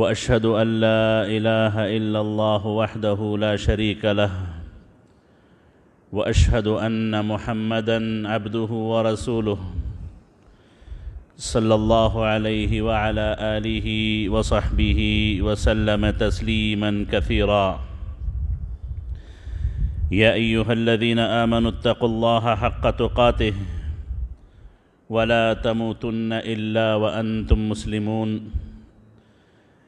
واشهد ان لا اله الا الله وحده لا شريك له واشهد ان محمدا عبده ورسوله صلى الله عليه وعلى اله وصحبه وسلم تسليما كثيرا يا ايها الذين امنوا اتقوا الله حق تقاته ولا تموتن الا وانتم مسلمون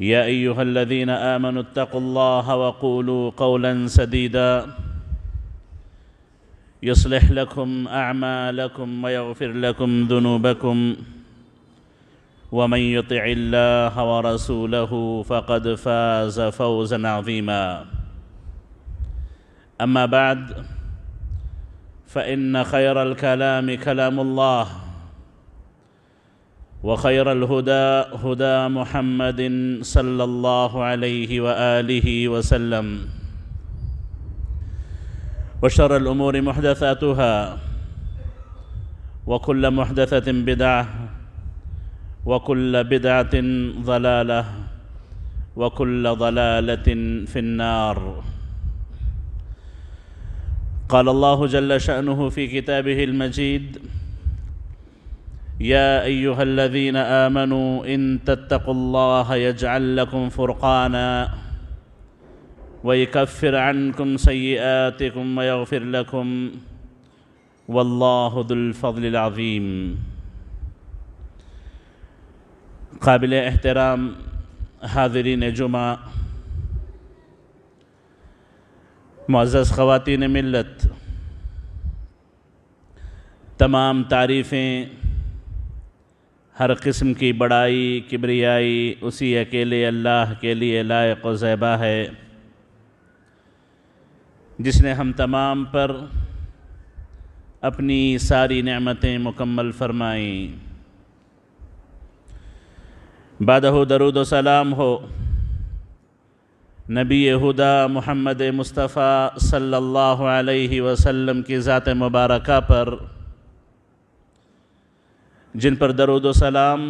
يا ايها الذين امنوا اتقوا الله وقولوا قولا سديدا يصلح لكم اعمالكم ويغفر لكم ذنوبكم ومن يطع الله ورسوله فقد فاز فوزا عظيما اما بعد فان خير الكلام كلام الله وخير الهدى هدى محمد صلى الله عليه واله وسلم وشر الامور محدثاتها وكل محدثه بدعه وكل بدعه ضلاله وكل ضلاله في النار قال الله جل شانه في كتابه المجيد يا ايها الذين امنوا ان تتقوا الله يجعل لكم فرقانا ويكفر عنكم سيئاتكم ويغفر لكم والله ذو الفضل العظيم قابل احترام حاضرین جمعہ معزز خواتین ملت تمام تعریفیں हर किस्म की बड़ाई किबरियाई उसी अकेले अल्लाह के लिए लायक वैबा है जिसने हम तमाम पर अपनी सारी नमतें मुकम्मल फरमाईं बदहो दरुद सलाम हो नबी हुदा मुहम्मद मुस्तफ़ा सल्लल्लाहु अलैहि वसल्लम की ज़ात मुबारक पर जिन पर दरुद सलाम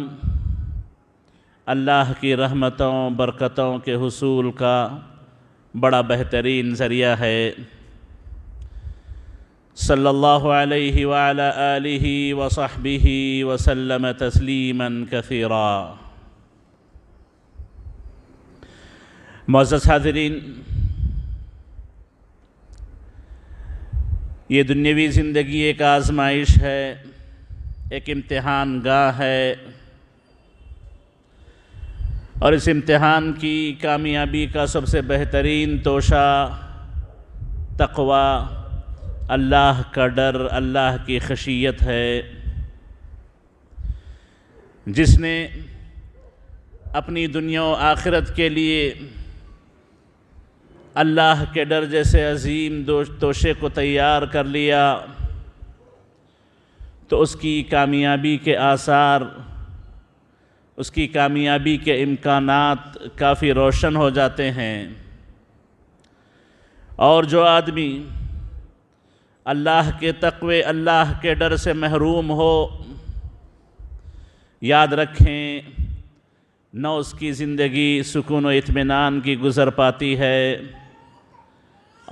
अल्लाह की रहमतों बरकतों के हसूल का बड़ा बेहतरीन ज़रिया है सल्लल्लाहु अलैहि वसलम वसहबी वसल्लम तस्लीमन कसीरा हाजरीन ये दुनियावी ज़िंदगी एक आजमाइश है एक इम्तहान गाह है और इस इम्तहान की कामयाबी का सबसे बेहतरीन तोशा तकवा अल्लाह का डर अल्लाह की खशियत है जिसने अपनी दुनिया आखिरत के लिए अल्लाह के डर जैसे अजीम दो तोशे को तैयार कर लिया तो उसकी कामयाबी के आसार उसकी कामयाबी के इम्कान काफ़ी रोशन हो जाते हैं और जो आदमी अल्लाह के तकवे अल्लाह के डर से महरूम हो याद रखें न उसकी ज़िंदगी सुकून व इतमान की गुज़र पाती है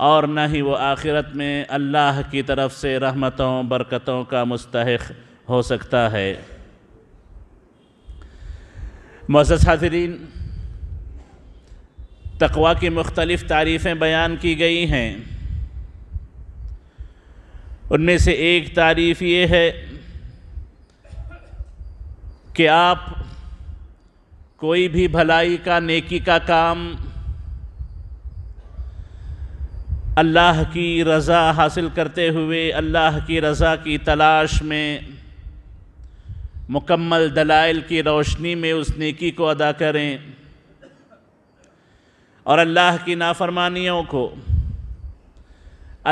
और न ही वो आखिरत में अल्लाह की तरफ से रहमतों बरकतों का मुस्तक हो सकता है मोज़ हाजरीन तकवा की मुख्तलिफ़ तारीफ़ें बयान की गई हैं उनमें से एक तारीफ़ ये है कि आप कोई भी भलाई का नेकी का काम अल्लाह की रज़ा हासिल करते हुए अल्लाह की रज़ा की तलाश में मुकम्मल दलाइल की रोशनी में उस नेकी को अदा करें और अल्लाह की नाफरमानियों को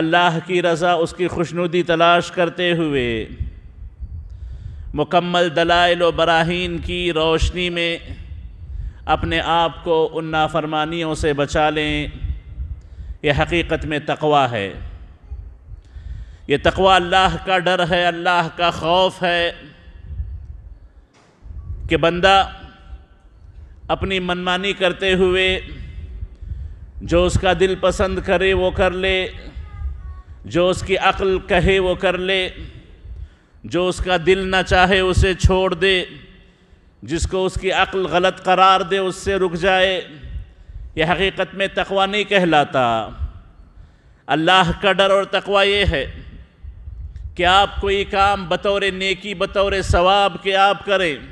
अल्लाह की रज़ा उसकी खुशनुदी तलाश करते हुए मुकम्मल दलाइल व बराहीन की रोशनी में अपने आप को उन नाफरमानियों से बचा लें ये हकीकत में तकवा है ये तकवा अल्लाह का डर है अल्लाह का खौफ है कि बंदा अपनी मनमानी करते हुए जो उसका दिल पसंद करे वो कर ले जो उसकी अक्ल कहे वो कर ले जो उसका दिल ना चाहे उसे छोड़ दे जिसको उसकी अक्ल गलत करार दे उससे रुक जाए यह हकीकत में तकवा नहीं कहलाता अल्लाह का डर और तकवा ये है कि आप कोई काम बतौर नेकी बतौर सवाब के आप करें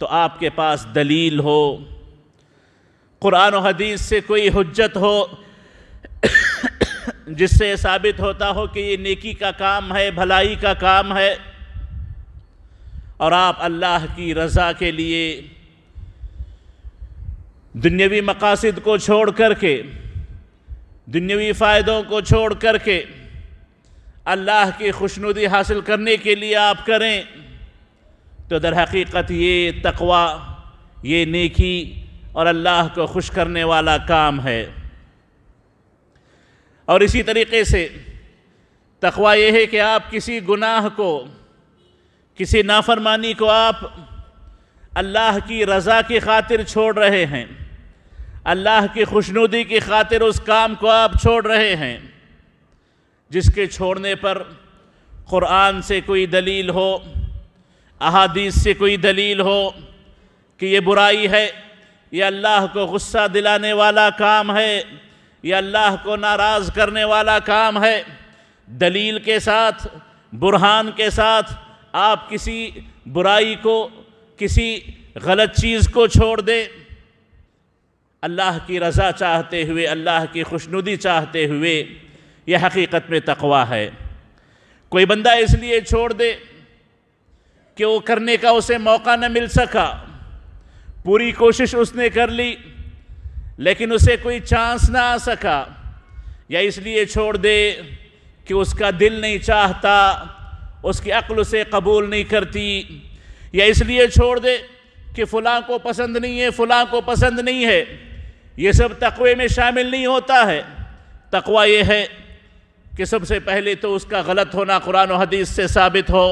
तो आपके पास दलील हो कुरान हदीस से कोई हजत हो जिससे साबित होता हो कि ये नेकी का काम है भलाई का काम है और आप अल्लाह की रज़ा के लिए दुनियावी मकासद को छोड़ कर के दुनियावी फ़ायदों को छोड़ कर के अल्लाह की खुशनुदी हासिल करने के लिए आप करें तो दर हकीकत ये तकवा ये नेकी और अल्लाह को खुश करने वाला काम है और इसी तरीके से तकवा ये है कि आप किसी गुनाह को किसी नाफरमानी को आप अल्लाह की रज़ा की खातिर छोड़ रहे हैं अल्लाह की खुशनुदी की खातिर उस काम को आप छोड़ रहे हैं जिसके छोड़ने पर क़ुरान से कोई दलील हो अहादीस से कोई दलील हो कि ये बुराई है ये अल्लाह को गुस्सा दिलाने वाला काम है ये अल्लाह को नाराज़ करने वाला काम है दलील के साथ बुरहान के साथ आप किसी बुराई को किसी गलत चीज़ को छोड़ दें अल्लाह की रज़ा चाहते हुए अल्लाह की खुशनुदी चाहते हुए यह हकीकत में तकवा है कोई बंदा इसलिए छोड़ दे कि वो करने का उसे मौका न मिल सका पूरी कोशिश उसने कर ली लेकिन उसे कोई चांस ना आ सका या इसलिए छोड़ दे कि उसका दिल नहीं चाहता उसकी अक्ल उसे कबूल नहीं करती या इसलिए छोड़ दे कि फ़लाँ को पसंद नहीं है फ़लाँ को पसंद नहीं है ये सब तकवे में शामिल नहीं होता है तकवा ये है कि सबसे पहले तो उसका गलत होना कुरान हदीस से साबित हो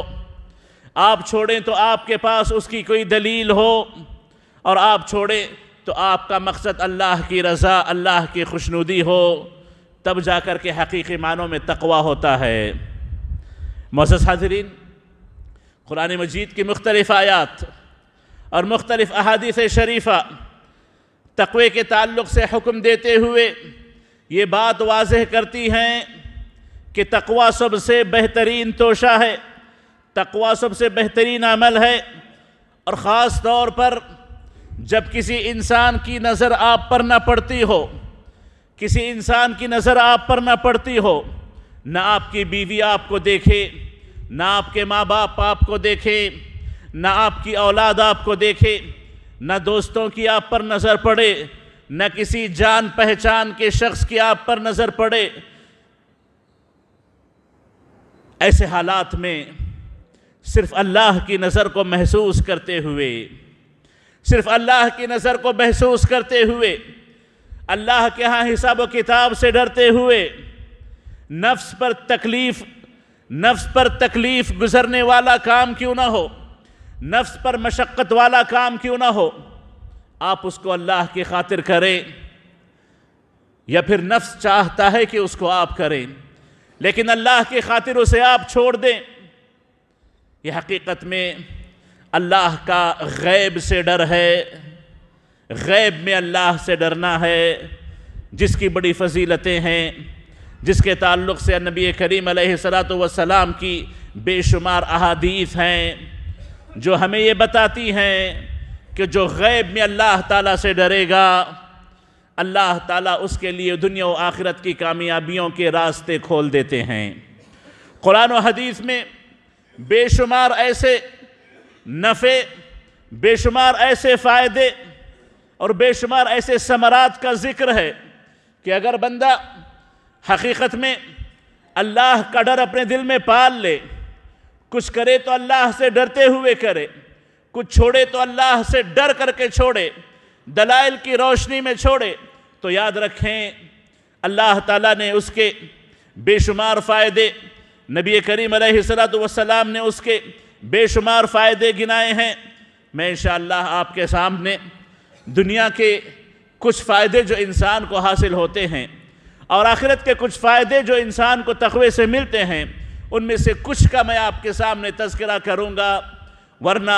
आप छोड़ें तो आपके पास उसकी कोई दलील हो और आप छोड़ें तो आपका मकसद अल्लाह की रज़ा अल्लाह की खुशनुदी हो तब जा कर के हकीकी मानों में तकवा होता है मोसस हाजरीन कुरान मजीद की मुख्तलिफ़ आयात और मुख्तलिफ़ अहादीस शरीफ़ा तकवे के ताल्लुक से हुक्म देते हुए ये बात वाजह करती हैं कि तकवा सबसे बेहतरीन तोशा है तकवा सबसे बेहतरीन अमल है और ख़ास तौर पर जब किसी इंसान की नज़र आप पर ना पड़ती हो किसी इंसान की नज़र आप पर ना पड़ती हो ना आपकी बीवी आपको देखे ना आपके माँ बाप आपको देखे ना आपकी औलाद आपको देखे न दोस्तों की आप पर नज़र पड़े न किसी जान पहचान के शख्स की आप पर नज़र पड़े ऐसे हालात में सिर्फ अल्लाह की नज़र को महसूस करते हुए सिर्फ अल्लाह की नज़र को महसूस करते हुए अल्लाह के यहाँ हिसाब व किताब से डरते हुए नफ्स पर तकलीफ़ नफ्स पर तकलीफ़ गुज़रने वाला काम क्यों ना हो नफ्स पर मशक्क़त वाला काम क्यों ना हो आप उसको अल्लाह की खातिर करें या फिर नफ्स चाहता है कि उसको आप करें लेकिन अल्लाह की खातिर उसे आप छोड़ दें यह हकीकत में अल्लाह का गैब से डर है गैब में अल्लाह से डरना है जिसकी बड़ी फजीलतें हैं जिसके ताल्लुक़ से नबी करीम सलात वसलाम की बेशुमार अहादीस हैं जो हमें ये बताती हैं कि जो गैब में अल्लाह ताला से डरेगा अल्लाह ताला उसके लिए दुनिया व आखिरत की कामयाबियों के रास्ते खोल देते हैं कुरान हदीस में बेशुमार ऐसे नफ़े बेशुमार ऐसे फ़ायदे और बेशुमार ऐसे समरात का ज़िक्र है कि अगर बंदा हकीकत में अल्लाह का डर अपने दिल में पाल ले कुछ करे तो अल्लाह से डरते हुए करे कुछ छोड़े तो अल्लाह से डर करके छोड़े दलाइल की रोशनी में छोड़े तो याद रखें अल्लाह ताला ने उसके बेशुमार फ़ायदे नबी करीम सलाम ने उसके बेशुमार फ़ायदे गिनाए हैं मैं इन आपके सामने दुनिया के कुछ फ़ायदे जो इंसान को हासिल होते हैं और आखिरत के कुछ फ़ायदे जो इंसान को तखबे से मिलते हैं उनमें से कुछ का मैं आपके सामने तस्करा करूँगा वरना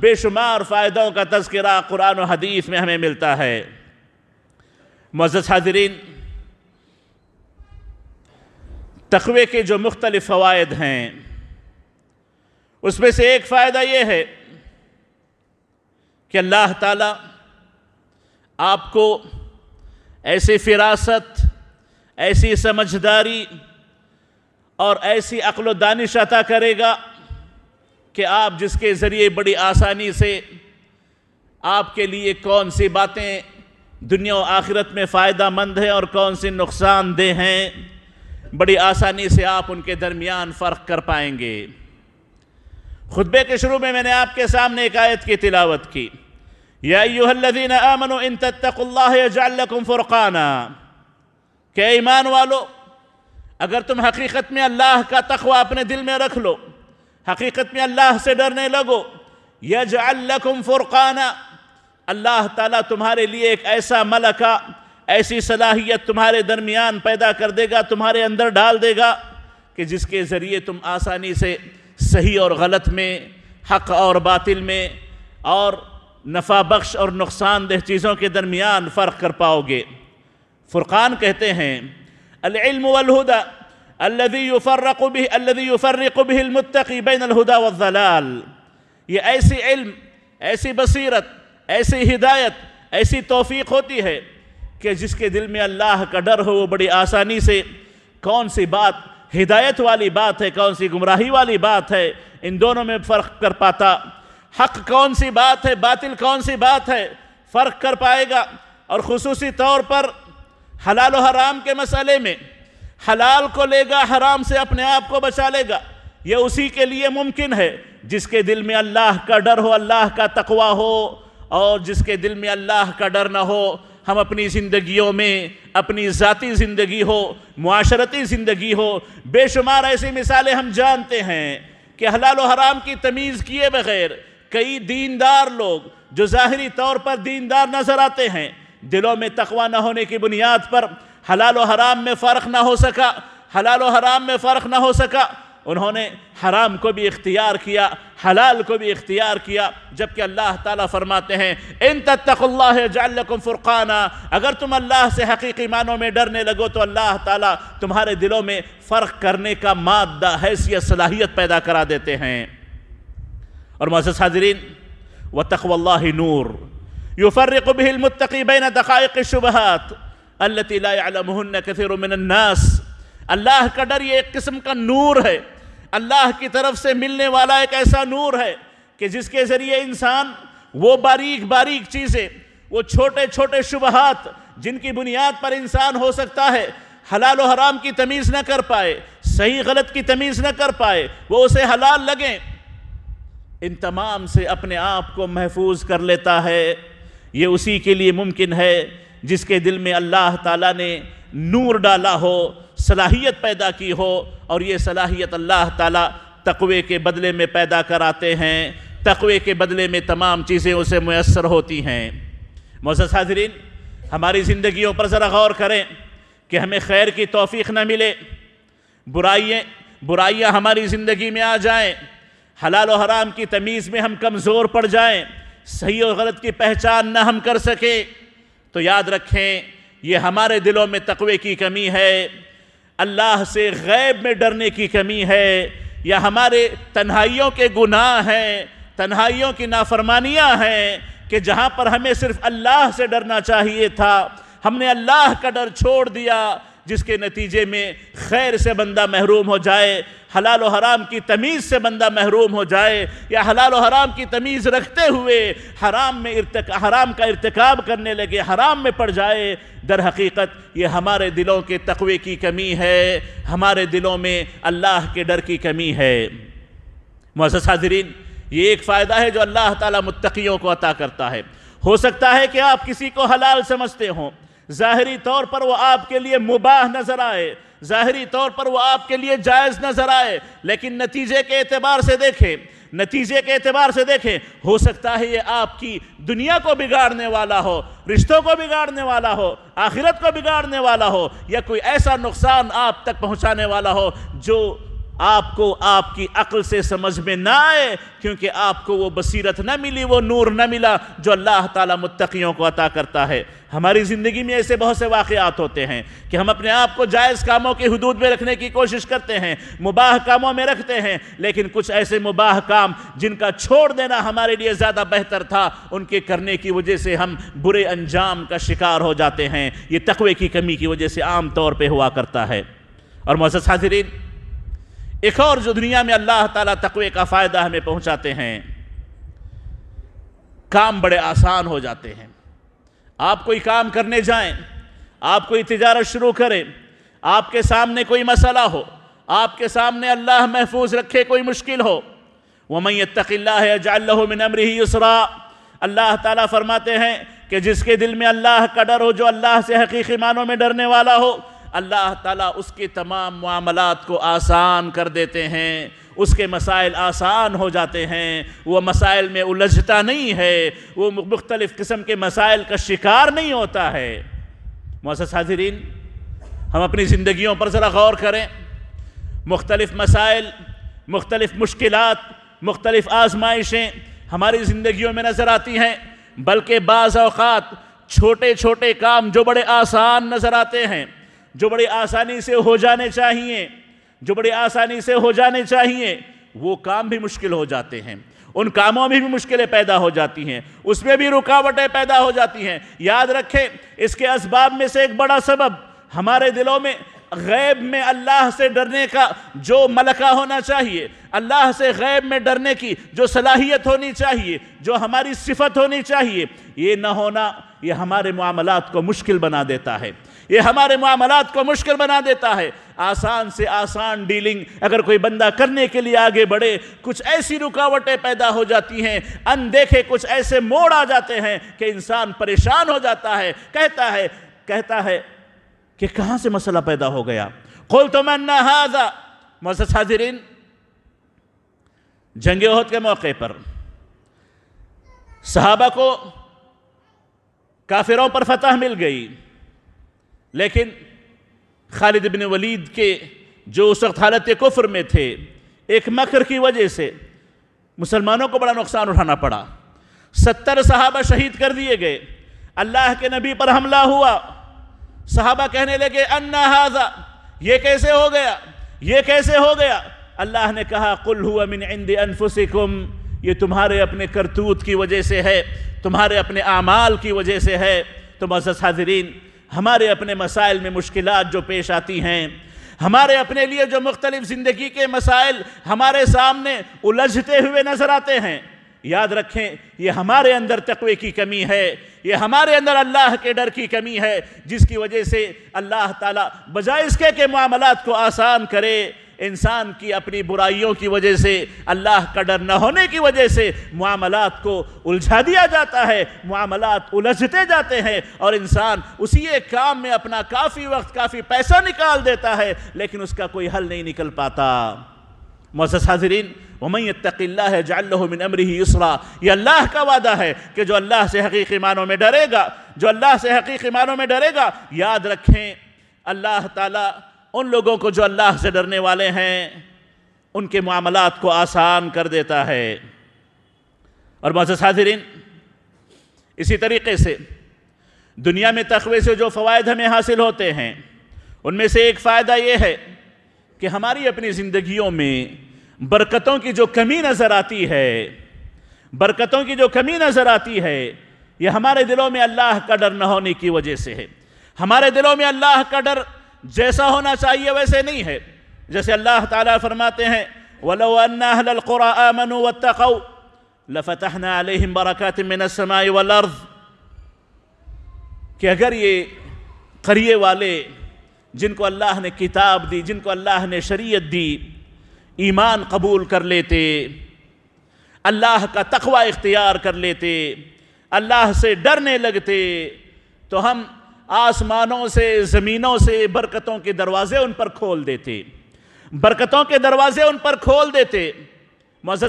बेशुमार फ़ायदों का तस्करा कुरान और हदीस में हमें मिलता है मज़ हाजरीन तकवे के जो मुख्तलिफ़ फ़वाद हैं उसमें से एक फ़ायदा ये है कि अल्लाह ताला आपको ऐसी फिरासत ऐसी समझदारी और ऐसी अक्ल दानिश अता करेगा कि आप जिसके ज़रिए बड़ी आसानी से आपके लिए कौन सी बातें दुनिया और आखिरत में फ़ायदा मंद हैं और कौन सी नुकसानदेह हैं बड़ी आसानी से आप उनके दरमियान फ़र्क कर पाएंगे खुतबे के शुरू में मैंने आपके सामने एक आयत की तिलावत की यादीन अमन इन तत्तकुल्लाकुम फ़ुरक़ाना के ईमान वालों अगर तुम हकीकत में अल्लाह का तखवा अपने दिल में रख लो हकीकत में अल्लाह से डरने लगो यज अल्लकुम फुरकाना अल्लाह ताला तुम्हारे लिए एक ऐसा मलका ऐसी सलाहियत तुम्हारे दरमियान पैदा कर देगा तुम्हारे अंदर डाल देगा कि जिसके ज़रिए तुम आसानी से सही और गलत में हक और बातिल में और नफ़ा बख्श और नुकसानदेह चीज़ों के दरमियान फ़र्क कर पाओगे फुरक़ान कहते हैं العلم والهدى الذي يفرق به الذي يفرق به المتقي بين الهدى والضلال ये ऐसी इल्म ऐसी बसीरत ऐसी हिदायत ऐसी तोफ़ी होती है कि जिसके दिल में अल्लाह का डर हो वो बड़ी आसानी से कौन सी बात हिदायत वाली बात है कौन सी गुमराही वाली बात है इन दोनों में फ़र्क कर पाता हक कौन सी बात है बातिल कौन सी बात है फ़र्क कर पाएगा और खसूसी तौर पर हलाल हराम के मसले में हलाल को लेगा हराम से अपने आप को बचा लेगा ये उसी के लिए मुमकिन है जिसके दिल में अल्लाह का डर हो अल्लाह का तकवा हो और जिसके दिल में अल्लाह का डर ना हो हम अपनी ज़िंदगियों में अपनी ज़ाती ज़िंदगी हो माशरती ज़िंदगी हो बेशुमार ऐसी मिसालें हम जानते हैं कि हलाल हराम की तमीज़ किए बगैर कई दीनदार लोग जो ज़ाहरी तौर पर दीनदार नज़र आते हैं दिलों में तकवा ना होने की बुनियाद पर हलाल और हराम में फ़र्क ना हो सका हलाल और हराम में फ़र्क ना हो सका उन्होंने हराम को भी इख्तियार किया हलाल को भी इख्तियार किया जबकि अल्लाह ताला फरमाते हैं इन तत्तकल्लाकुम फ़ुरक़ाना अगर तुम अल्लाह से हकीकी मानों में डरने लगो तो अल्लाह ताला तुम्हारे दिलों में फ़र्क करने का मादा हैसियत सलाहियत पैदा करा देते हैं और मज़ हाजरीन व तकवल्ला नूर يفرق به المتقي بين دقائق शुबहत अल्लती कथिर मिनन्नास अल्लाह का डर ये एक किस्म का नूर है अल्लाह की तरफ से मिलने वाला एक ऐसा नूर है कि जिसके ज़रिए इंसान वो बारीक बारीक चीज़ें वो छोटे छोटे शुबहत जिनकी बुनियाद पर इंसान हो सकता है हलाल और हराम की तमीज़ ना कर पाए सही गलत की तमीज़ ना कर पाए वो उसे हलाल लगें इन तमाम से अपने आप को महफूज कर लेता है ये उसी के लिए मुमकिन है जिसके दिल में अल्लाह ताला ने नूर डाला हो सलाहियत पैदा की हो और ये सलाहियत अल्लाह ताला तकवे के बदले में पैदा कराते हैं तकवे के बदले में तमाम चीज़ें उसे मैसर होती हैं मोज़ हाजरीन हमारी ज़िंदगियों पर ज़रा गौर करें कि हमें खैर की तोफ़ी न मिले बुराइयाँ बुराइयाँ हमारी ज़िंदगी में आ जाएँ हलाल और हराम की तमीज़ में हम कमज़ोर पड़ जाएँ सही और गलत की पहचान ना हम कर सके तो याद रखें ये हमारे दिलों में तकवे की कमी है अल्लाह से गैब में डरने की कमी है या हमारे तन्हाइयों के गुनाह हैं तन्हाइयों की नाफरमानियाँ हैं कि जहाँ पर हमें सिर्फ अल्लाह से डरना चाहिए था हमने अल्लाह का डर छोड़ दिया जिसके नतीजे में खैर से बंदा महरूम हो जाए हलाल और हराम की तमीज़ से बंदा महरूम हो जाए या हलाल और हराम की तमीज़ रखते हुए हराम में इर्तक हराम का इरतकब करने लगे हराम में पड़ जाए दर हकीकत ये हमारे दिलों के तकवे की कमी है हमारे दिलों में अल्लाह के डर की कमी है मज़ हाजरीन ये एक फ़ायदा है जो अल्लाह ताला मुत्तकियों को अता करता है हो सकता है कि आप किसी को हलाल समझते हों ज़ाहरी तौर पर वह आपके लिए मुबाह नज़र आए ज़ाहरी तौर पर वह आपके लिए जायज़ नज़र आए लेकिन नतीजे के अतबार से देखें नतीजे के अतबार से देखें हो सकता है ये आपकी दुनिया को बिगाड़ने वाला हो रिश्तों को बिगाड़ने वाला हो आखिरत को बिगाड़ने वाला हो या कोई ऐसा नुकसान आप तक पहुँचाने वाला हो जो आपको आपकी अक्ल से समझ में ना आए क्योंकि आपको वो बसीरत ना मिली वो नूर ना मिला जो अल्लाह ताला मुत्तकियों को अता करता है हमारी ज़िंदगी में ऐसे बहुत से वाक़ात होते हैं कि हम अपने आप को जायज़ कामों की हदूद में रखने की कोशिश करते हैं मुबाह कामों में रखते हैं लेकिन कुछ ऐसे मुबाह काम जिनका छोड़ देना हमारे लिए ज़्यादा बेहतर था उनके करने की वजह से हम बुरे अंजाम का शिकार हो जाते हैं ये तकवे की कमी की वजह से आम तौर पर हुआ करता है और मोज़ हाजरीन एक और जो दुनिया में अल्लाह ताला तकवे का फ़ायदा हमें पहुंचाते हैं काम बड़े आसान हो जाते हैं आप कोई काम करने जाएं, आप कोई तजारत शुरू करें आपके सामने कोई मसला हो आपके सामने अल्लाह महफूज रखे कोई मुश्किल हो वमैत रही उसरा अल्लाह ताला फरमाते हैं कि जिसके दिल में अल्लाह का डर हो जो अल्लाह से हकीकी मानों में डरने वाला हो अल्लाह ताला उसके तमाम मामलात को आसान कर देते हैं उसके मसाइल आसान हो जाते हैं वह मसाइल में उलझता नहीं है वो मुख्तलिफ़ किस्म के मसाइल का शिकार नहीं होता है मौसा साजरीन हम अपनी ज़िंदगियों पर ज़रा गौर करें मुख्तलिफ़ मसाइल मुख्तलिफ़ मुश्किल मुख्तलिफ़ आजमाइशें हमारी ज़िंदगियों में नज़र आती हैं बल्कि बाज़ात छोटे छोटे काम जो बड़े आसान नज़र आते हैं जो बड़े आसानी से हो जाने चाहिए जो बड़े आसानी से हो जाने चाहिए वो काम भी मुश्किल हो जाते हैं उन कामों में भी मुश्किलें पैदा हो जाती हैं उसमें भी रुकावटें पैदा हो जाती हैं याद रखें इसके इसबाब में से एक बड़ा सबब हमारे दिलों में गैब में अल्लाह से डरने का जो मलका होना चाहिए अल्लाह से गैब में डरने की जो सलाहियत होनी चाहिए जो हमारी सिफत होनी चाहिए ये ना होना ये हमारे मामलात को मुश्किल बना देता है ये हमारे मामलात को मुश्किल बना देता है आसान से आसान डीलिंग अगर कोई बंदा करने के लिए आगे बढ़े कुछ ऐसी रुकावटें पैदा हो जाती हैं अनदेखे कुछ ऐसे मोड़ आ जाते हैं कि इंसान परेशान हो जाता है कहता है कहता है कि कहां से मसला पैदा हो गया कुल तो मैं नहाजा मोसद जंग ओहद के मौके पर साहबा को काफिरों पर फतह मिल गई लेकिन खालिद बिन वलीद के जो उस वक्त हालत कुफर में थे एक मकर की वजह से मुसलमानों को बड़ा नुकसान उठाना पड़ा सत्तर सहाबा शहीद कर दिए गए अल्लाह के नबी पर हमला हुआ सहाबा कहने लगे अन्ना हाजा ये कैसे हो गया ये कैसे हो गया अल्लाह ने कहा कुल हुआ मिन इंद अनफुसिकुम ये तुम्हारे अपने करतूत की वजह से है तुम्हारे अपने आमाल की वजह से है तो मजस हाजरीन हमारे अपने मसाइल में मुश्किल जो पेश आती हैं हमारे अपने लिए जो मुख्तलिफ ज़िंदगी के मसाइल हमारे सामने उलझते हुए नज़र आते हैं याद रखें ये हमारे अंदर तकवे की कमी है ये हमारे अंदर अल्लाह के डर की कमी है जिसकी वजह से अल्लाह ताला बजाय इसके के मामला को आसान करे इंसान की अपनी बुराइयों की वजह से अल्लाह का डर न होने की वजह से मामलात को उलझा दिया जाता है मामलात उलझते जाते हैं और इंसान उसी एक काम में अपना काफ़ी वक्त काफ़ी पैसा निकाल देता है लेकिन उसका कोई हल नहीं निकल पाता मोसस हाजरीन वमई है जामिन अमरी यसरा ये अल्लाह का वादा है कि जो अल्लाह से हकीकी मानों में डरेगा जो अल्लाह से हकीकी मानों में डरेगा याद रखें अल्लाह ताला उन लोगों को जो अल्लाह से डरने वाले हैं उनके मामला को आसान कर देता है और मौजूद हाजरीन इसी तरीके से दुनिया में तखबे से जो फ़वाद हमें हासिल होते हैं उनमें से एक फ़ायदा ये है कि हमारी अपनी ज़िंदगियों में बरकतों की जो कमी नज़र आती है बरकतों की जो कमी नज़र आती है यह हमारे दिलों में अल्लाह का डर न होने की वजह से है हमारे दिलों में अल्लाह का डर जैसा होना चाहिए वैसे नहीं है जैसे अल्लाह ताला फरमाते हैं वलो अन्नाहलकुरा वत्तकौ लफतहना अलैहिम बरकत मिनसमाई कि अगर ये करिए वाले जिनको अल्लाह ने किताब दी जिनको अल्लाह ने शरीयत दी ईमान कबूल कर लेते अल्लाह का तकवा इख्तियार कर लेते अल्लाह से डरने लगते तो हम आसमानों से ज़मीनों से बरकतों के दरवाज़े उन पर खोल देते बरकतों के दरवाज़े उन पर खोल देते मोज़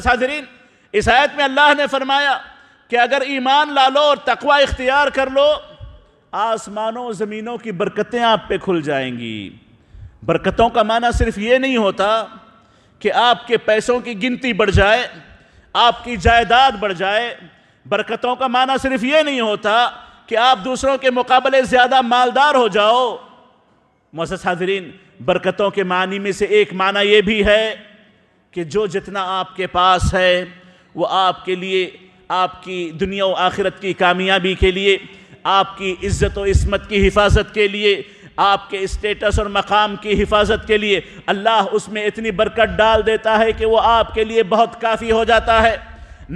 इस आयत में अल्लाह ने फरमाया कि अगर ईमान ला लो और तकवा इख्तियार कर लो आसमानों ज़मीनों की बरकतें आप पे खुल जाएंगी बरकतों का माना सिर्फ ये नहीं होता कि आपके पैसों की गिनती बढ़ जाए आपकी जायदाद बढ़ जाए बरकतों का माना सिर्फ ये नहीं होता कि आप दूसरों के मुकाबले ज़्यादा मालदार हो जाओ मोसस हाजरीन बरकतों के मानी में से एक माना यह भी है कि जो जितना आपके पास है वो आपके लिए आपकी दुनिया और आखिरत की कामयाबी के लिए आपकी इज़्ज़त और इसमत की हिफाजत के लिए आपके स्टेटस और मकाम की हिफाजत के लिए अल्लाह उसमें इतनी बरकत डाल देता है कि वो आपके लिए बहुत काफ़ी हो जाता है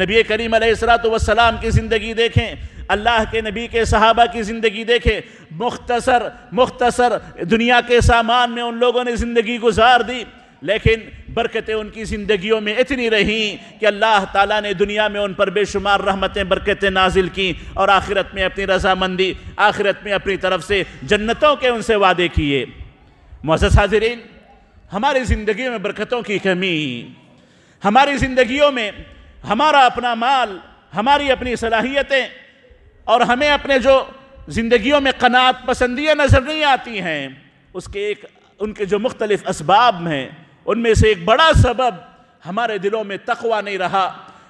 नबी करीम सलात वसलाम की ज़िंदगी देखें अल्लाह के नबी के सहाबा की ज़िंदगी देखे मुख्तसर मुख्तसर दुनिया के सामान में उन लोगों ने ज़िंदगी गुजार दी लेकिन बरकतें उनकी ज़िंदगियों में इतनी रहीं कि अल्लाह ताला ने दुनिया में उन पर बेशुमार रहमतें बरकतें नाजिल की और आखिरत में अपनी रजामंदी आखिरत में अपनी तरफ से जन्नतों के उनसे वादे किए मोज़ हाजरीन हमारी ज़िंदगी में बरकतों की कमी हमारी ज़िंदगियों में हमारा अपना माल हमारी अपनी सलाहियतें और हमें अपने जो ज़िंदगियों में कनात पसंदियाँ नज़र नहीं आती हैं उसके एक उनके जो मुख्तलिफ़ इसबाब हैं उनमें से एक बड़ा सबब हमारे दिलों में तकवा नहीं रहा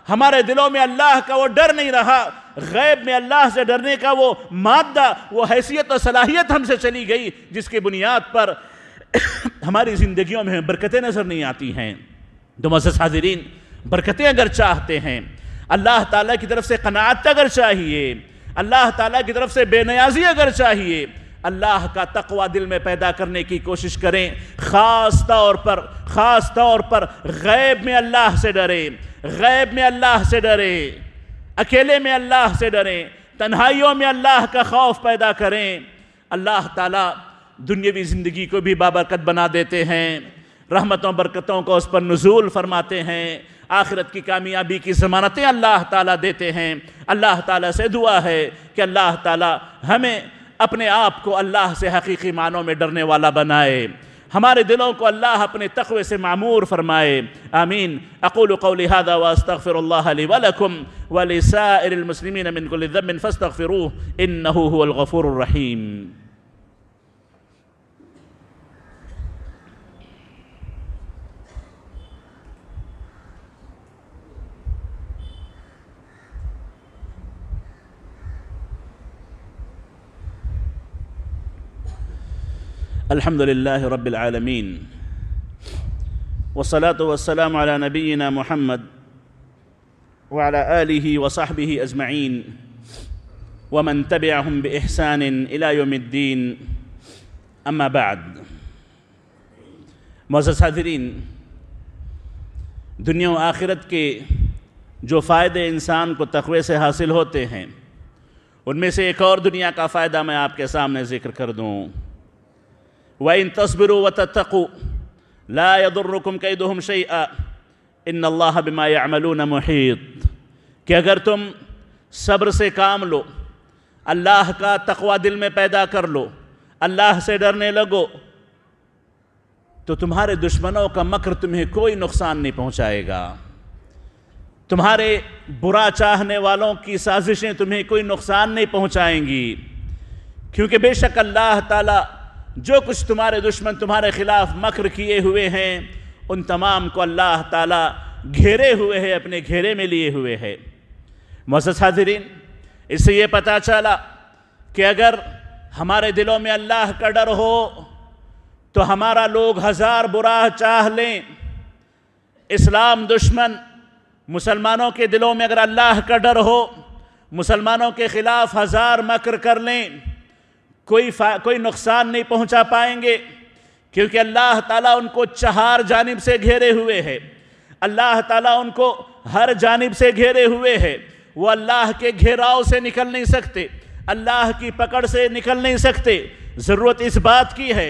हमारे दिलों में अल्लाह का वो डर नहीं रहा गैब में अल्लाह से डरने का वो मादा वो हैसियत और सलाहियत हमसे चली गई जिसकी बुनियाद पर हमारी ज़िंदगियों में बरकतें नज़र नहीं आती हैं तो मज़ हाजरीन बरकतें अगर चाहते हैं अल्लाह ताला की तरफ से कनात अगर चाहिए अल्लाह ताला की तरफ से बेनियाजी अगर चाहिए अल्लाह का तकवा दिल में पैदा करने की कोशिश करें ख़ास तौर पर ख़ास तौर पर गैब में अल्लाह से डरें गैब में अल्लाह से डरें अकेले में अल्लाह से डरें तन्हाइयों में अल्लाह का खौफ पैदा करें अल्लाह ताला दुनियावी ज़िंदगी को भी बाबरकत बना देते हैं रहमतों बरकतों को उस पर नजूल फरमाते हैं आखिरत की कामयाबी की ज़मानतें अल्लाह ताला देते हैं अल्लाह ताला से दुआ है कि अल्लाह ताला हमें अपने आप को अल्लाह से हकीकी मानों में डरने वाला बनाए हमारे दिलों को अल्लाह अपने तकवे से मामूर फरमाए आमीन अकूल कौल हादा वस्तफ़िर वलकम वलिसाइलमसलिमिन फ़स्तफ़िर इन नहूल الحمد لله رب العالمين والصلاة والسلام على نبينا محمد وعلى آله وصحبه أجمعين ومن تبعهم بإحسان إلى يوم الدين أما بعد معزز حاضرین دنیا و آخرت کے جو فائدے انسان کو تقوی سے حاصل ہوتے ہیں ان میں سے ایک اور دنیا کا فائدہ میں آپ کے سامنے ذکر کر دوں وإن تصبروا وتتقوا لا يضركم كيدهم شيئا इन अल्लाह बिमा यामलून मुहित कि अगर तुम सब्र से काम लो अल्लाह का तकवा दिल में पैदा कर लो अल्लाह से डरने लगो तो तुम्हारे दुश्मनों का मक्र तुम्हें कोई नुकसान नहीं पहुंचाएगा तुम्हारे बुरा चाहने वालों की साजिशें तुम्हें कोई नुकसान नहीं पहुंचाएंगी क्योंकि बेशक अल्लाह ताला जो कुछ तुम्हारे दुश्मन तुम्हारे खिलाफ मकर किए हुए हैं उन तमाम को अल्लाह ताला घेरे हुए है अपने घेरे में लिए हुए है मोसस हाजरीन इससे ये पता चला कि अगर हमारे दिलों में अल्लाह का डर हो तो हमारा लोग हज़ार बुरा चाह लें इस्लाम दुश्मन मुसलमानों के दिलों में अगर अल्लाह का डर हो मुसलमानों के ख़िलाफ़ हज़ार मकर कर लें कोई कोई नुकसान नहीं पहुंचा पाएंगे क्योंकि अल्लाह ताला उनको चहार जानब से घेरे हुए है अल्लाह ताला उनको हर जानब से घेरे हुए है वो अल्लाह के घेराव से निकल नहीं सकते अल्लाह की पकड़ से निकल नहीं सकते ज़रूरत इस बात की है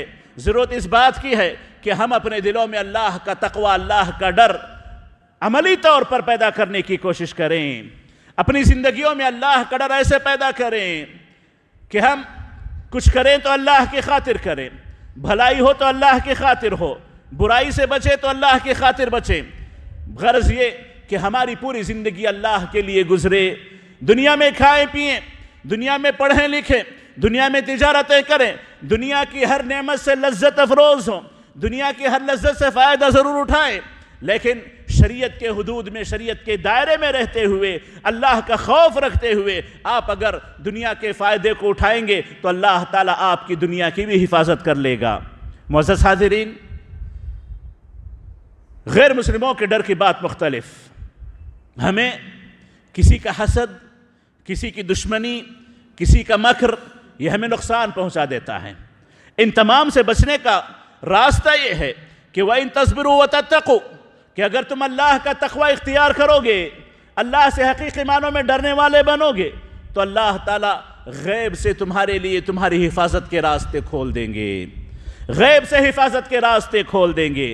ज़रूरत इस बात की है कि हम अपने दिलों में अल्लाह का तकवा अल्लाह का डर अमली तौर पर पैदा करने की कोशिश करें अपनी ज़िंदगियों में अल्लाह का डर ऐसे पैदा करें कि हम कुछ करें तो अल्लाह की खातिर करें भलाई हो तो अल्लाह की खातिर हो बुराई से बचे तो अल्लाह की खातिर बचें गर्ज ये कि हमारी पूरी ज़िंदगी अल्लाह के लिए गुजरे दुनिया में खाएं पिए दुनिया में पढ़ें लिखें दुनिया में तजारतें करें दुनिया की हर नेमत से लज्जत अफरोज़ हों दुनिया की हर लज्जत से फ़ायदा ज़रूर उठाएं लेकिन शरीयत के हदूद में शरीयत के दायरे में रहते हुए अल्लाह का खौफ रखते हुए आप अगर दुनिया के फ़ायदे को उठाएंगे तो अल्लाह ताला आपकी दुनिया की भी हिफाजत कर लेगा मोज़ हाजरीन गैर मुसलमों के डर की बात मुख्तलफ हमें किसी का हसद किसी की दुश्मनी किसी का मकर यह हमें नुकसान पहुंचा देता है इन तमाम से बचने का रास्ता यह है कि वह इन तस्बिर व तको कि अगर तुम अल्लाह का तखवा इख्तियार करोगे अल्लाह से हकीकी मानों में डरने वाले बनोगे तो अल्लाह ताला गैब से तुम्हारे लिए तुम्हारी हिफाजत के रास्ते खोल देंगे गैब से हिफाजत के रास्ते खोल देंगे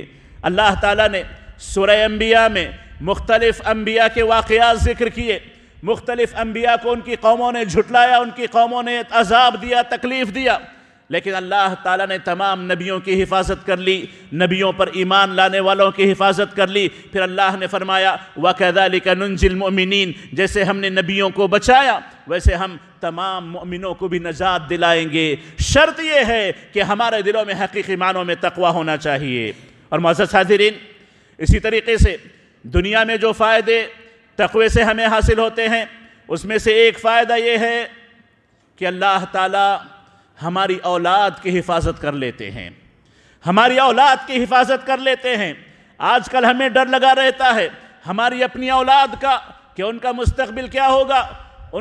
अल्लाह ताला ने सुरह अम्बिया में मुख्तलिफ़ अम्बिया के वाकयात ज़िक्र किए मुख्तलिफ़ अम्बिया को उनकी कौमों ने झुटलाया उनकी कौमों ने अजाब दिया तकलीफ़ दिया लेकिन अल्लाह ताला ने तमाम नबियों की हिफाजत कर ली नबियों पर ईमान लाने वालों की हिफाजत कर ली फिर अल्लाह ने फरमाया वक़ालिकमिन जैसे हमने नबियों को बचाया वैसे हम तमाम ममिनों को भी नजात दिलाएंगे शर्त यह है कि हमारे दिलों में हकीकी मानों में तकवा होना चाहिए और मज़द हाजिरीन इसी तरीके से दुनिया में जो फ़ायदे तकवे से हमें हासिल होते हैं उसमें से एक फ़ायदा ये है कि अल्लाह ताला हमारी औलाद की हिफाजत कर लेते हैं हमारी औलाद की हिफाजत कर लेते हैं आजकल हमें डर लगा रहता है हमारी अपनी औलाद का कि उनका मुस्तबिल क्या होगा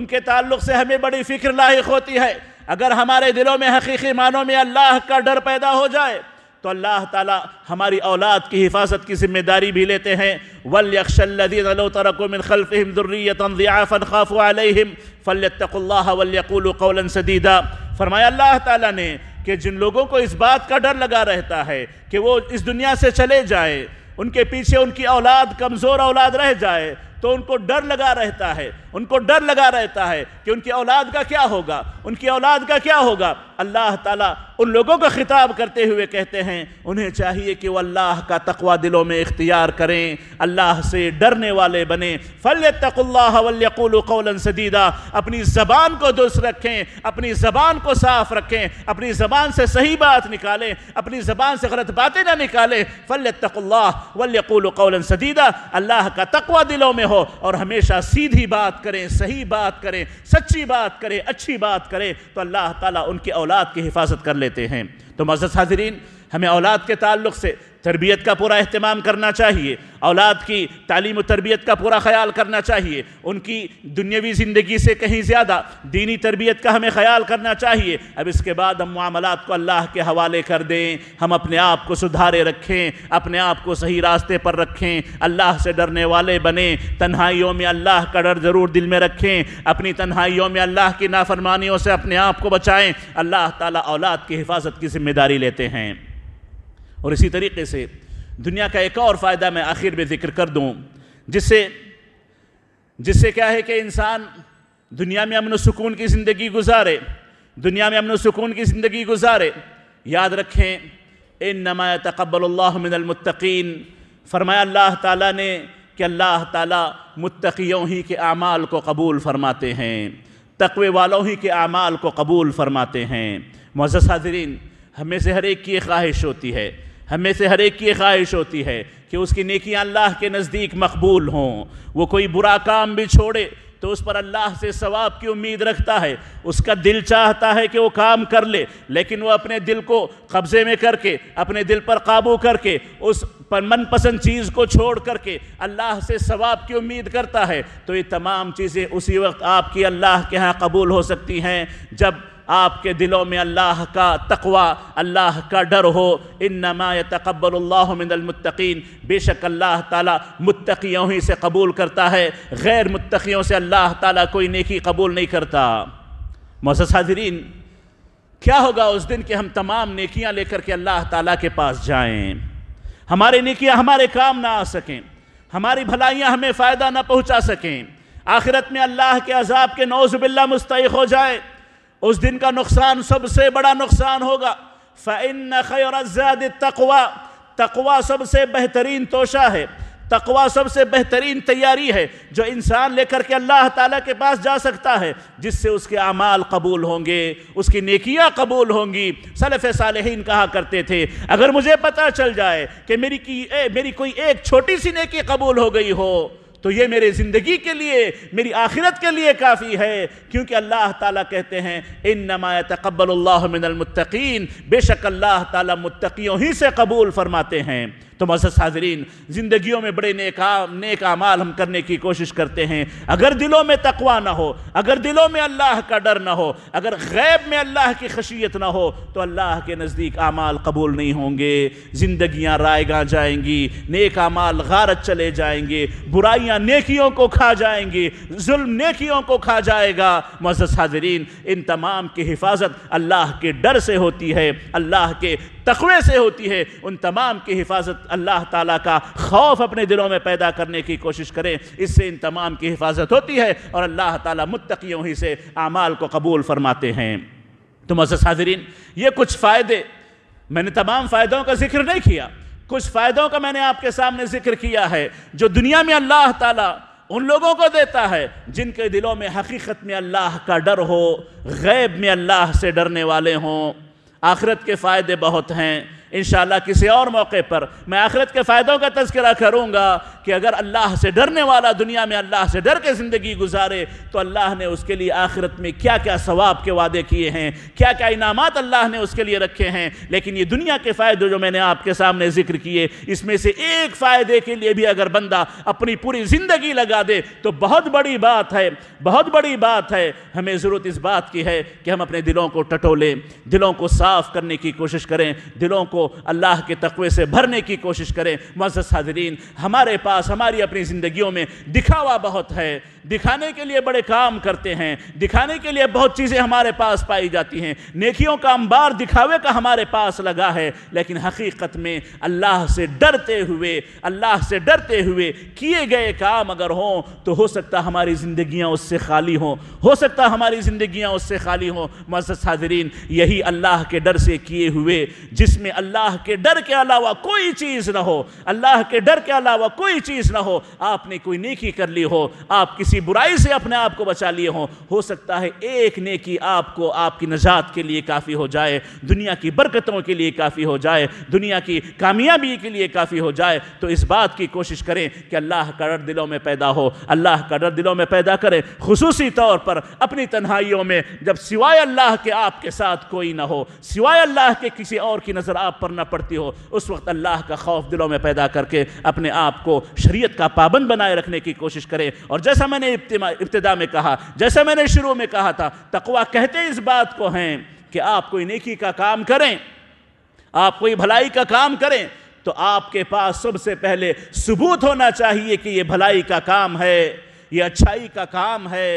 उनके ताल्लुक से हमें बड़ी फ़िक्र लाइक होती है अगर हमारे दिलों में हकीकी मानों में अल्लाह का डर पैदा हो जाए तो अल्लाह ताला हमारी औलाद की हिफाजत की जिम्मेदारी भी लेते हैं वल यक्षल्लिनखलफ़िम ज़ुर्रियतन ज़ियाफ़न ख़ाफ़ु अलैहिम फ़लतक़ुल्लाह वलयक़ूल कौलन सदीदा फरमाया अल्लाह ताला ने कि जिन लोगों को इस बात का डर लगा रहता है कि वो इस दुनिया से चले जाए उनके पीछे उनकी औलाद कमज़ोर औलाद रह जाए तो उनको डर लगा रहता है उनको डर लगा रहता है कि उनकी औलाद का क्या होगा उनकी औलाद का क्या होगा अल्लाह ताला उन लोगों का खिताब करते हुए कहते हैं उन्हें चाहिए कि वो अल्लाह का तकवा दिलों में इख्तियार करें अल्लाह से डरने वाले बने फल तकल्लाकुल सदीदा अपनी ज़बान को दुरुस्त रखें अपनी ज़बान को साफ रखें अपनी ज़बान से सही बात निकालें अपनी ज़बान से गलत बातें ना निकालें फल तकल्लाकुल सदीदा अल्लाह का तकवा दिलों में हो और हमेशा सीधी बात करें सही बात करें सच्ची बात करें अच्छी बात करें तो अल्लाह ताला उनकी औलाद की हिफाजत कर लेते हैं तो मजद हाजरीन हमें औलाद के ताल्लुक से तरबियत का पूरा अहतमाम करना चाहिए औलाद की तालीम तरबियत का पूरा ख्याल करना चाहिए उनकी दुनियावी ज़िंदगी से कहीं ज़्यादा दीनी तरबियत का हमें ख्याल करना चाहिए अब इसके बाद हम मामलात को अल्लाह के हवाले कर दें हम अपने आप को सुधारे रखें अपने आप को सही रास्ते पर रखें अल्लाह से डरने वाले बने तन्हाइयों में अल्लाह का डर ज़रूर दिल में रखें अपनी तन्हाइयों में अल्लाह की नाफरमानियों से अपने आप को बचाएँ अल्लाह ताला औलाद की हिफाजत की जिम्मेदारी लेते हैं और इसी तरीके से दुनिया का एक और फ़ायदा मैं आखिर में ज़िक्र कर दूँ जिससे जिससे क्या है कि इंसान दुनिया में अमन सुकून की ज़िंदगी गुजारे दुनिया में अमन सुकून की ज़िंदगी गुजारे याद रखें इन नमाय तकबलमिनमतकीन फरमाया अल्लाह ताला ने कि अल्लाह ताला मुत्तकियों ही के अमाल को कबूल फरमाते हैं तकवे वालों ही के अमाल को कबूल फरमाते हैं मोज़ हाजरीन हमें से हर एक की ख्वाहिश होती है हमें से हर एक की ख्वाहिश होती है कि उसकी नेकियां अल्लाह के नज़दीक मकबूल हों वो कोई बुरा काम भी छोड़े तो उस पर अल्लाह से सवाब की उम्मीद रखता है उसका दिल चाहता है कि वो काम कर ले लेकिन वो अपने दिल को कब्ज़े में करके अपने दिल पर काबू करके उस पर मनपसंद चीज़ को छोड़ करके अल्लाह से सवाब की उम्मीद करता है तो ये तमाम चीज़ें उसी वक्त आपकी अल्लाह के यहाँ कबूल हो सकती हैं जब आपके दिलों में अल्लाह का तकवा अल्लाह का डर हो इन नमा तकबलमिनमतकीन बेशक अल्लाह ताला मुत्तकियों ही से कबूल करता है गैर मुत्तकियों से अल्लाह ताला कोई नेकी कबूल नहीं करता मोसस क्या होगा उस दिन कि हम तमाम नेकियां लेकर के अल्लाह ताला के पास जाएं हमारे नेकियां हमारे काम ना आ सकें हमारी भलाइयाँ हमें फ़ायदा ना पहुँचा सकें आखिरत में अल्लाह के अजाब के नौजबिल्ला मुस्तक हो जाए उस दिन का नुकसान सबसे बड़ा नुकसान होगा फ़ैन खैरजाद तकवा तकवा सबसे बेहतरीन तोशा है तकवा सबसे बेहतरीन तैयारी है जो इंसान लेकर के अल्लाह ताला के पास जा सकता है जिससे उसके अमाल कबूल होंगे उसकी नेकियां कबूल होंगी सलफ़ सालहीन कहा करते थे अगर मुझे पता चल जाए कि मेरी की ए, मेरी कोई एक छोटी सी नेकी कबूल हो गई हो तो ये मेरे ज़िंदगी के लिए मेरी आखिरत के लिए काफ़ी है क्योंकि अल्लाह ताला कहते हैं इन नमा तकबल मिनलमतकीन बेशक अल्लाह ताला मुत्तकियों ही से कबूल फरमाते हैं तो मज़द हाजरीन ज़िंदगियों में बड़े नेका नेक अमाल हम करने की कोशिश करते हैं अगर दिलों में तकवा ना हो अगर दिलों में अल्लाह का डर ना हो अगर गैब में अल्लाह की खशियत ना हो तो अल्लाह के नज़दीक अमाल कबूल नहीं होंगे ज़िंदगियाँ रायगा जाएंगी नेक अमाल गारत चले जाएंगे बुराइयाँ नेकियों को खा जाएंगी जुल्म नेकियों को खा जाएगा मज़द हाजरीन इन तमाम की हिफाजत अल्लाह के डर से होती है अल्लाह के तकवे से होती है उन तमाम की हिफाजत अल्लाह ताला का खौफ अपने दिलों में पैदा करने की कोशिश करें इससे इन तमाम की हिफाजत होती है और अल्लाह ताला मुत्तकियों ही से आमाल को कबूल फरमाते हैं तो मजस हाजरीन ये कुछ फ़ायदे मैंने तमाम फ़ायदों का जिक्र नहीं किया कुछ फ़ायदों का मैंने आपके सामने जिक्र किया है जो दुनिया में अल्लाह ताला उन लोगों को देता है जिनके दिलों में हकीकत में अल्लाह का डर हो गैब में अल्लाह से डरने वाले हों आखरत के फ़ायदे बहुत हैं इन किसी और मौके पर मैं आखिरत के फ़ायदों का तस्करा करूँगा कि अगर अल्लाह से डरने वाला दुनिया में अल्लाह से डर के ज़िंदगी गुजारे तो अल्लाह ने उसके लिए आखिरत में क्या क्या सवाब के वादे किए हैं क्या क्या इनाम अल्लाह ने उसके लिए रखे हैं लेकिन ये दुनिया के फ़ायदे जो मैंने आपके सामने ज़िक्र किए इसमें से एक फ़ायदे के लिए भी अगर बंदा अपनी पूरी ज़िंदगी लगा दे तो बहुत बड़ी बात है बहुत बड़ी बात है हमें ज़रूरत इस बात की है कि हम अपने दिलों को टटोलें दिलों को साफ़ करने की कोशिश करें दिलों को अल्लाह के तकवे से भरने की कोशिश करें मज़द हाजरीन हमारे पास हमारी अपनी ज़िंदगियों में दिखावा बहुत है दिखाने के लिए बड़े काम करते हैं दिखाने के लिए बहुत चीज़ें हमारे पास पाई जाती हैं नेकियों का अंबार दिखावे का हमारे पास लगा है लेकिन हकीकत में अल्लाह से डरते हुए अल्लाह से डरते हुए किए गए काम अगर हों तो हो सकता हमारी ज़िंदियाँ उससे खाली हों हो सकता हमारी ज़िंदियाँ उससे खाली हों मज़द हाजरीन यही अल्लाह के डर से किए हुए जिसमें अल्लाह अल्लाह के डर के अलावा कोई चीज़ ना हो अल्लाह के डर के अलावा कोई चीज़ ना हो आपने कोई नेकी कर ली हो आप किसी बुराई से अपने आप को बचा लिए हो हो सकता है एक नेकी आपको आपकी नजात के लिए काफ़ी हो जाए दुनिया की बरकतों के लिए काफ़ी हो जाए दुनिया की कामयाबी के लिए काफ़ी हो जाए तो इस बात की कोशिश करें कि अल्लाह का डर दिलों में पैदा हो अल्लाह का डर दिलों में पैदा करें खसूसी तौर पर अपनी तन्हाइयों में जब सिवाय अल्लाह के आपके साथ कोई ना हो सिवाय अल्लाह के किसी और की नज़र आप आप पर ना पड़ती हो उस वक्त अल्लाह का खौफ दिलों में पैदा करके अपने आप को शरीयत का पाबंद बनाए रखने की कोशिश करें और जैसा मैंने इब्तदा में कहा जैसा मैंने शुरू में कहा था तकवा कहते इस बात को हैं कि आप कोई नेकी का काम करें आप कोई भलाई का काम करें तो आपके पास सबसे पहले सबूत होना चाहिए कि यह भलाई का काम है यह अच्छाई का काम है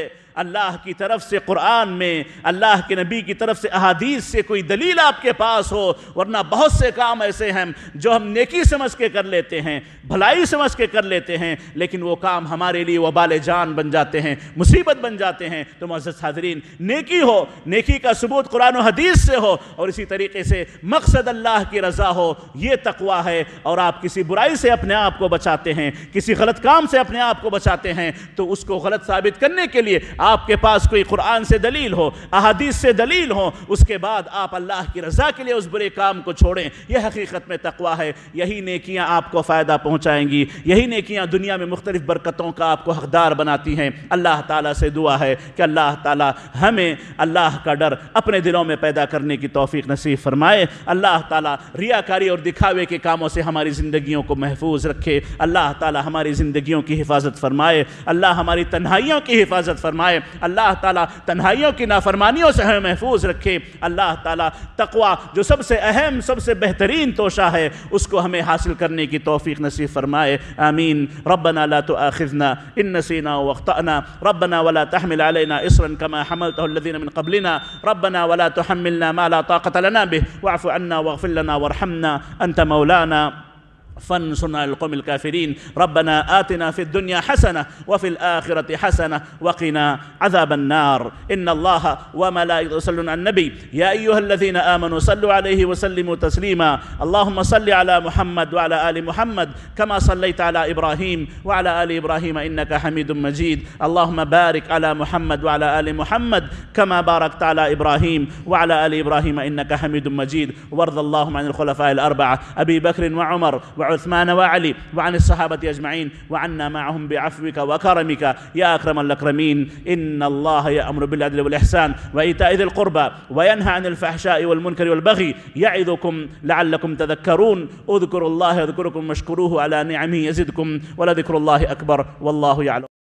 अल्लाह की तरफ से कुरान में अल्लाह के नबी की तरफ से अहादीस से कोई दलील आपके पास हो वरना बहुत से काम ऐसे हैं जो हम नेकी समझ के कर लेते हैं भलाई समझ के कर लेते हैं लेकिन वो काम हमारे लिए वबाल जान बन जाते हैं मुसीबत बन जाते हैं तो मजद हाजरीन नेकी हो नेकी का सबूत कुरान हदीस से हो और इसी तरीके से मकसद अल्लाह की रज़ा हो ये तकवा है और आप किसी बुराई से अपने आप को बचाते हैं किसी गलत काम से अपने आप को बचाते हैं तो उसको गलत साबित करने के लिए आपके पास कोई कुरान से दलील हो अहादीस से दलील हो उसके बाद आप अल्लाह की रज़ा के लिए उस बुरे काम को छोड़ें यह हकीकत में तकवा है यही नेकियां आपको फ़ायदा पहुंचाएंगी यही नेकियां दुनिया में मुख्तलिफ बरकतों का आपको हकदार बनाती हैं अल्लाह ताला से दुआ है कि अल्लाह ताला हमें अल्लाह का डर अपने दिलों में पैदा करने की तोफ़ी नसीब फरमाए अल्लाह ताला रियाकारी और दिखावे के कामों से हमारी ज़िंदगियों को महफूज रखे अल्लाह ताला हमारी ज़िंदगियों की हिफाजत फरमाए अल्लाह हमारी तन्हाइयों की हिफाजत फरमाए फरमाए अल्लाह ताला तन्हाइयों की नाफरमानियों से हमें महफूज रखे अल्लाह ताला तकवा जो सबसे अहम सबसे बेहतरीन तोशा है उसको हमें हासिल करने की तोफ़ी नसीब फरमाए आमीन रबना ला तो आखिजना इन नसीना वक्ताना रबना वला तहमिल अलैना इसरन कमा हमल मिन कबलना रबना वला तो हमलना माला ताकत लना बिह वाफ़ अन्ना वफ़िलना वरहमना अंत मौलाना فانصرنا للقوم الكافرين ربنا آتنا في الدنيا حسنة وفي الآخرة حسنة وقنا عذاب النار إن الله وملائكته يصلون على النبي يا أيها الذين آمنوا صلوا عليه وسلموا تسليما اللهم صل على محمد وعلى آل محمد كما صليت على إبراهيم وعلى آل إبراهيم إنك حميد مجيد اللهم بارك على محمد وعلى آل محمد كما باركت على إبراهيم وعلى آل إبراهيم إنك حميد مجيد وارض اللهم عن الخلفاء الأربعة أبي بكر وعمر وعثمان وعلي وعن الصحابة أجمعين وعنا معهم بعفوك وكرمك يا أكرم الأكرمين إن الله يأمر بالعدل والإحسان وإيتاء ذي القربى وينهى عن الفحشاء والمنكر والبغي يعظكم لعلكم تذكرون اذكروا الله يذكركم واشكروه على نعمه يزدكم ولذكر الله أكبر والله يعلم